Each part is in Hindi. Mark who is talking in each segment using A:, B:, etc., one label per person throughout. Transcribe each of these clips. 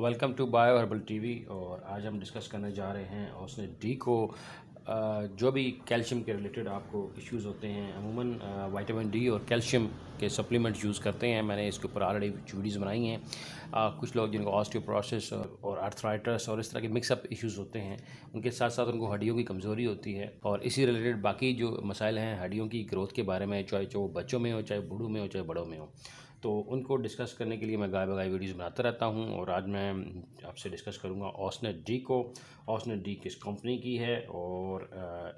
A: welcome to bio herbal TV और आज हम डिस्कस करने जा रहे हैं और उसने डी को जो भी कैल्शियम के रिलेटेड आपको इश्यूज़ होते हैं अमूमन वाइटामिन डी और कैल्शियम के सप्लीमेंट्स यूज़ करते हैं मैंने इसके ऊपर ऑलरेडी वीडियोज़ बनाई हैं कुछ लोग जिनको ऑस्टियोप्रोसेस और आर्थराइटस और इस तरह के मिक्सअप इश्यूज़ होते हैं उनके साथ साथ उनको हड्डियों की कमज़ोरी होती है और इसी रिलेटेड बाकी जो मसाइल हैं हड्डियों की ग्रोथ के बारे में चाहे चाहे वो बच्चों में हो चाहे बूढ़ों में हो चाहे बड़ों में हो तो उनको डिस्कस करने के लिए मैं गाय बगाई वीडियोज़ बनाता रहता हूँ और आज मैं आपसे डिस्कस करूँगा ऑसनेट डी को ऑसनेट डी किस कंपनी की है और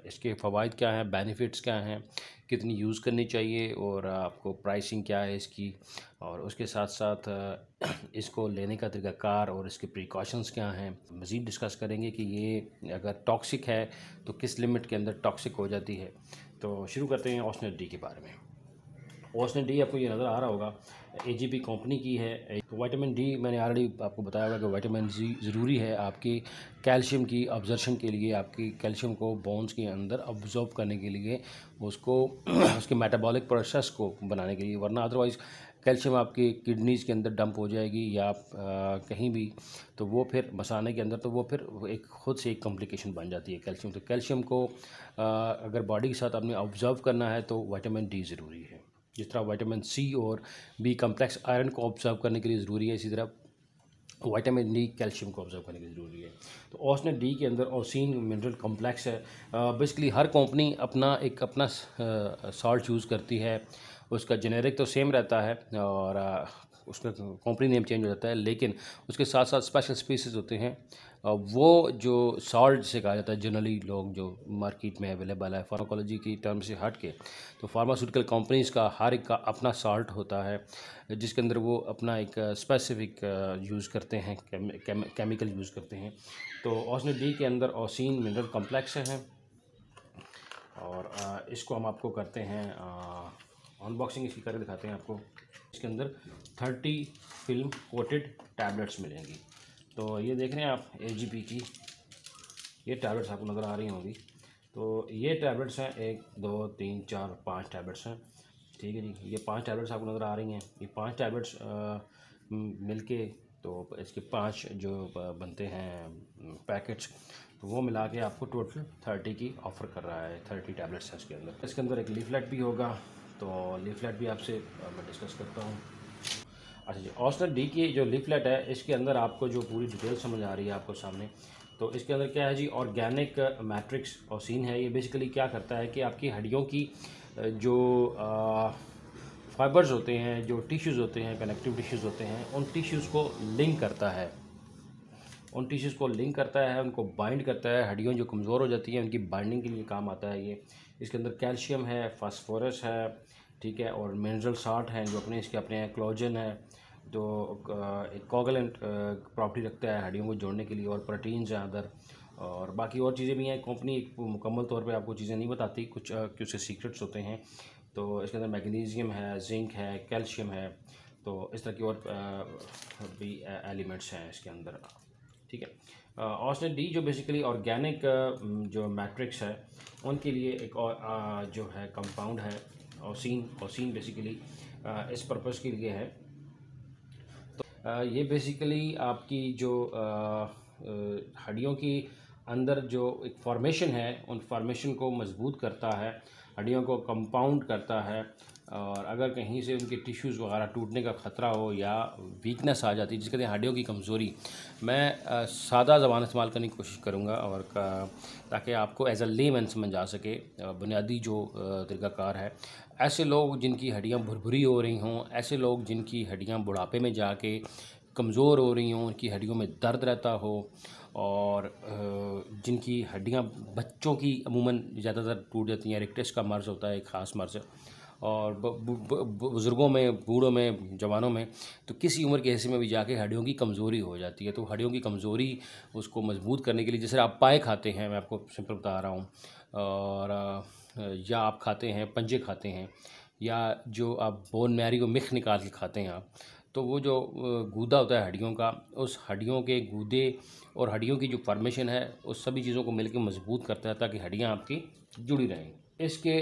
A: इसके फ़वाद क्या हैं बेनिफिट्स क्या हैं कितनी यूज़ करनी चाहिए और आपको प्राइसिंग क्या है इसकी और उसके साथ साथ इसको लेने का तरीक़ाकार और इसके प्रिकॉशंस क्या हैं मज़ीद डिस्कस करेंगे कि ये अगर टॉक्सिक है तो किस लिमिट के अंदर टॉक्सिक हो जाती है तो शुरू करते हैं ऑसनेट डी के बारे में वॉशनट डी आपको ये नज़र आ रहा होगा ए कंपनी की है वाइटामिन तो डी मैंने ऑलरेडी आपको बताया हुआ कि वाइटामिन जी ज़रूरी है आपकी कैल्शियम की ऑब्जर्शन के लिए आपकी कैल्शियम को बोन्स के अंदर ऑब्जॉर्व करने के लिए उसको उसके मेटाबॉलिक प्रोसेस को बनाने के लिए वरना अदरवाइज़ कैल्शियम आपकी किडनीज़ के अंदर डंप हो जाएगी या आ, कहीं भी तो वो फिर मसाने के अंदर तो वो फिर एक ख़ुद से एक कॉम्प्लिकेशन बन जाती है कैल्शियम तो कैल्शियम को आ, अगर बॉडी के साथ आपने ऑब्ज़र्व करना है तो वाइटामिन डी ज़रूरी है जिस तरह वाइटामिन सी और बी कम्प्लेक्स आयरन को ऑब्जर्व करने के लिए ज़रूरी है इसी तरह वाइटामिन डी कैल्शियम को ऑब्जर्व करने के लिए ज़रूरी है तो ऑसने डी के अंदर ओसिन मिनरल कॉम्प्लेक्स है बेसिकली हर कंपनी अपना एक अपना सॉल्ट चूज़ करती है उसका जेनेरिक तो सेम रहता है और उसका कंपनी नेम चेंज हो जाता है लेकिन उसके साथ साथ स्पेशल स्पीसीज होते हैं वो जो सॉल्ट जिसे कहा जाता है जनरली लोग जो मार्केट में अवेलेबल है फार्माकोलॉजी की टर्म से हट के तो फार्मास्यूटिकल कंपनीज़ का हर एक का अपना सॉल्ट होता है जिसके अंदर वो अपना एक स्पेसिफिक यूज़ करते हैं केम, केम, यूज़ करते हैं तो ऑसने डी के अंदर ओसिन मिनरल कॉम्प्लेक्स है और इसको हम आपको करते हैं अनबॉक्सिंग इसकी करके दिखाते हैं आपको इसके अंदर थर्टी फिल्म कोटेड टैबलेट्स मिलेंगी तो ये देख रहे हैं आप ए की ये टैबलेट्स आपको नज़र आ रही होंगी तो ये टैबलेट्स हैं एक दो तीन चार पाँच टैबलेट्स हैं ठीक है जी ये पांच टैबलेट्स आपको नज़र आ रही हैं ये पांच टैबलेट्स मिलके तो इसके पांच जो बनते हैं पैकेट्स तो वो मिला के आपको टोटल थर्टी की ऑफ़र कर रहा है थर्टी टैबलेट्स हैं इसके अंदर इसके अंदर एक लीफलेट भी होगा तो लीफलेट भी आपसे मैं डिस्कस करता हूँ अच्छा जी ऑस्टर डी की जो लीफलेट है इसके अंदर आपको जो पूरी डिटेल समझ आ रही है आपको सामने तो इसके अंदर क्या है जी ऑर्गेनिक मैट्रिक्स और सीन है ये बेसिकली क्या करता है कि आपकी हड्डियों की जो फाइबर्स होते हैं जो टिश्यूज़ होते हैं कनेक्टिव टिश्यूज़ होते हैं उन टिश्यूज़ को लिंक करता है उन टिश्यूज़ को लिंक करता है उनको बाइंड करता है हड्डियों जो कमज़ोर हो जाती हैं उनकी बाइंडिंग के लिए काम आता है ये इसके अंदर कैल्शियम है फास्फोरस है ठीक है और मिनरल साल्ट हैं जो अपने इसके अपने क्लोजन है जो तो, एक कॉगलेंट प्रॉपर्टी रखता है हड्डियों को जोड़ने के लिए और प्रोटीन्स हैं अदर और बाकी और चीज़ें भी हैं कंपनी मुकम्मल तौर पे आपको चीज़ें नहीं बताती कुछ कुछ सीक्रेट्स होते हैं तो इसके अंदर मैग्नीशियम है जिंक है कैल्शियम है तो इस तरह की और भी एलिमेंट्स हैं इसके अंदर ठीक है ऑस्टिन डी जो बेसिकली ऑर्गेनिक जो मैट्रिक्स है उनके लिए एक और जो है कंपाउंड है ओसिन ओसिन बेसिकली इस पर्पस के लिए है तो ये बेसिकली आपकी जो हड्डियों की अंदर जो एक फॉर्मेशन है उन फॉर्मेशन को मजबूत करता है हड्डियों को कंपाउंड करता है और अगर कहीं से उनके टिश्यूज़ वगैरह टूटने का ख़तरा हो या वीकनेस आ जाती है जिसके लिए हड्डियों की कमज़ोरी मैं सादा ज़बान इस्तेमाल करने की कोशिश करूँगा और ताकि आपको एज अ ले मैन समझ जा सके बुनियादी जो तरीक़ाकार है ऐसे लोग जिनकी हड्डियाँ भुरभुरी हो रही हों ऐसे लोग जिनकी हड्डियाँ बुढ़ापे में जाके कमज़ोर हो रही हों उनकी हड्डियों में दर्द रहता हो और जिनकी हड्डियाँ बच्चों की अमूमन ज़्यादातर टूट जाती हैं रिक्टेस का मर्ज़ होता है एक ख़ास मर्ज़ और बुज़ुर्गों में बूढ़ों में जवानों में तो किसी उम्र के हिस्से में भी जाके हड्डियों की कमज़ोरी हो जाती है तो हड्डियों की कमज़ोरी उसको मजबूत करने के लिए जैसे आप पाए खाते हैं मैं आपको सिंपल बता रहा हूँ और या आप खाते हैं पंजे खाते हैं या जो आप बोन मैरी को मिख निकाल के खाते हैं आप तो वो जो गूदा होता है हड्डियों का उस हड्डियों के गूदे और हड्डियों की जो फॉर्मेशन है उस सभी चीज़ों को मिलकर मजबूत करता है ताकि हड्डियाँ आपकी जुड़ी रहें इसके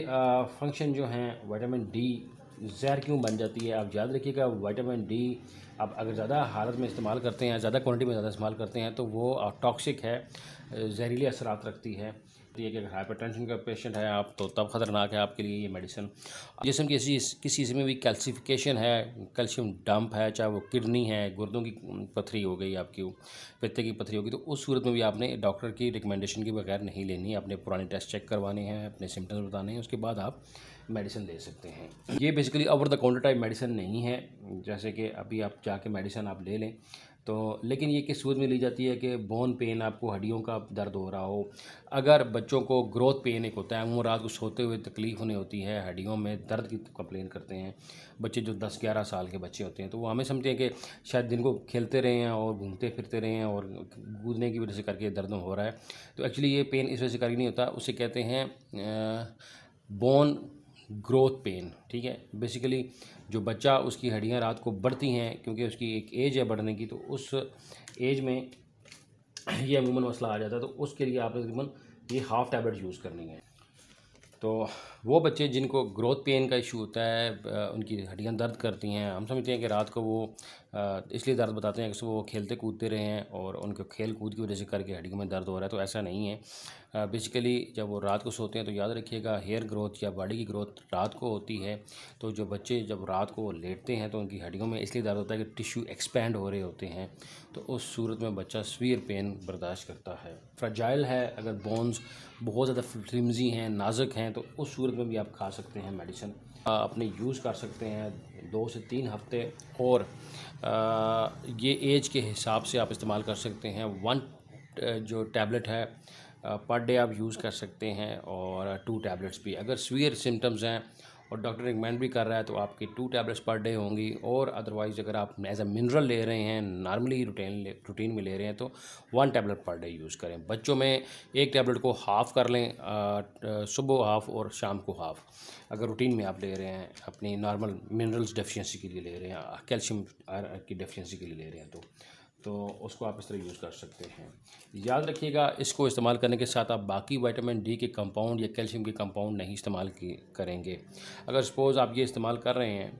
A: फंक्शन जो हैं विटामिन डी जहर क्यों बन जाती है आप याद रखिएगा विटामिन डी आप अगर ज़्यादा हालत में इस्तेमाल करते हैं ज़्यादा क्वान्टी में ज़्यादा इस्तेमाल करते हैं तो वो टॉक्सिक है जहरीले असरात रखती है तो ये कि अगर हाइपर टेंशन का पेशेंट है आप तो तब ख़तरनाक है आपके लिए ये मेडिसिन जिसम की किसी चीज़ में भी कैल्सिफिकेशन है कैल्शियम डंप है चाहे वो किडनी है गुर्दों की पथरी हो गई आपकी पत्ते की पथरी होगी तो उस सूरत में भी आपने डॉक्टर की रिकमेंडेशन के बगैर नहीं लेनी अपने पुराने टेस्ट चेक करवाने हैं अपने सिम्टम्स बताने हैं उसके बाद आप मेडिसिन दे सकते हैं ये basically over the counter type medicine नहीं है जैसे कि अभी आप जाके मेडिसन आप ले लें तो लेकिन ये किस सूद में ली जाती है कि बोन पेन आपको हड्डियों का दर्द हो रहा हो अगर बच्चों को ग्रोथ पेन एक होता है वो रात को सोते हुए तकलीफ़ होने होती है हड्डियों में दर्द की कंप्लेन करते हैं बच्चे जो 10-11 साल के बच्चे होते हैं तो वो हमें समझते हैं कि शायद दिन को खेलते रहे हैं और घूमते फिरते रहे हैं और कूदने की वजह से करके दर्द हो रहा है तो एक्चुअली ये पेन इस वजह से करके नहीं होता उसे कहते हैं बोन ग्रोथ पेन ठीक है बेसिकली जो बच्चा उसकी हड्डियाँ रात को बढ़ती हैं क्योंकि उसकी एक एज है बढ़ने की तो उस एज में ये अमूमन मसला आ जाता है तो उसके लिए आपने तकरीबन ये हाफ़ टैबलेट यूज़ करनी है तो वो बच्चे जिनको ग्रोथ पेन का इशू होता है उनकी हड्डियाँ दर्द करती हैं हम समझते हैं कि रात को वो इसलिए दर्द बताते हैं कि सुबह वो खेलते कूदते रहे हैं और उनके खेल कूद की वजह से करके हड्डियों में दर्द हो रहा है तो ऐसा नहीं है बेसिकली जब वो रात को सोते हैं तो याद रखिएगा हेयर ग्रोथ या बॉडी की ग्रोथ रात को होती है तो जो बच्चे जब रात को लेटते हैं तो उनकी हड्डियों में इसलिए दर्द होता है कि टिश्यू एक्सपेंड हो रहे होते हैं तो उस सूरत में बच्चा स्वीर पेन बर्दाश्त करता है फ्रजाइल है अगर बोन्स बहुत ज़्यादा फ्लिमजी हैं नाजुक हैं तो उस सूरत में भी आप खा सकते हैं मेडिसिन अपने यूज़ कर सकते हैं दो से तीन हफ्ते और आ, ये एज के हिसाब से आप इस्तेमाल कर सकते हैं वन जो टैबलेट है पर डे आप यूज़ कर सकते हैं और टू टैबलेट्स भी अगर सीवियर सिम्टम्स हैं और डॉक्टर रिकमेंड भी कर रहा है तो आपकी टू टैबलेट्स पर डे होंगी और अदरवाइज़ अगर आप एज अ मिनरल ले रहे हैं नॉर्मली रूटीन रूटीन में ले रहे हैं तो one tablet per day use करें बच्चों में एक टैबलेट को हाफ़ कर लें सुबह हाफ़ और शाम को हाफ़ अगर रूटीन में आप ले रहे हैं अपनी नॉर्मल मिनरल्स डेफिशेंसी के लिए ले रहे हैं कैल्शियम की डेफिशेंसी के लिए ले रहे हैं तो तो उसको आप इस तरह यूज़ कर सकते हैं याद रखिएगा इसको इस्तेमाल करने के साथ आप बाकी विटामिन डी के कंपाउंड या कैल्शियम के कंपाउंड नहीं इस्तेमाल करेंगे अगर सपोज़ आप ये इस्तेमाल कर रहे हैं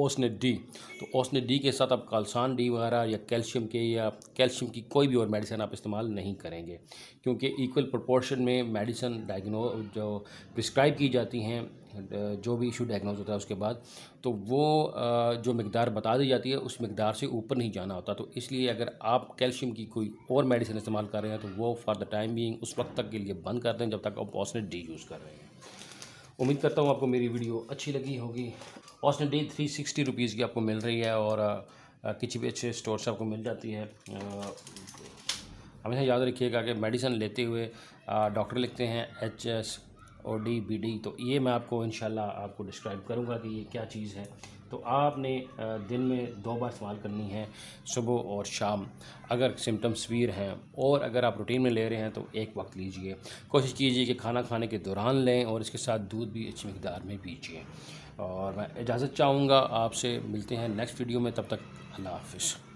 A: ओसनेट डी तो ओसने डी के साथ आप कालसान डी वगैरह या कैल्शियम के या कैल्शियम की कोई भी और मेडिसिन आप इस्तेमाल नहीं करेंगे क्योंकि इक्वल प्रोपोर्शन में मेडिसिन डायग्नो जो प्रिस्क्राइब की जाती हैं जो भी इशू डायग्नोज होता है उसके बाद तो वो जो मकदार बता दी जाती है उस मकदार से ऊपर नहीं जाना होता तो इसलिए अगर आप कैल्शियम की कोई और मेडिसिन इस्तेमाल कर रहे हैं तो वो फॉर द टाइम बींग उस वक्त तक के लिए बंद कर दें जब तक आप ऑसनेट डी यूज़ कर रहे हैं उम्मीद करता हूँ आपको मेरी वीडियो अच्छी लगी होगी ऑस्टन डे थ्री सिक्सटी रुपीज़ की आपको मिल रही है और किसी भी अच्छे स्टोर से आपको मिल जाती है हमेशा याद रखिएगा कि मेडिसिन लेते हुए डॉक्टर लिखते हैं H S O D B D तो ये मैं आपको इन आपको डिस्क्राइब करूँगा कि ये क्या चीज़ है तो आपने दिन में दो बार इस्तेमाल करनी है सुबह और शाम अगर सिम्टम्स सीवियर हैं और अगर आप रूटीन में ले रहे हैं तो एक वक्त लीजिए कोशिश कीजिए कि खाना खाने के दौरान लें और इसके साथ दूध भी अच्छी मकदार में पीजिए और मैं इजाज़त चाहूँगा आपसे मिलते हैं नेक्स्ट वीडियो में तब तक अल्लाह हाफिज़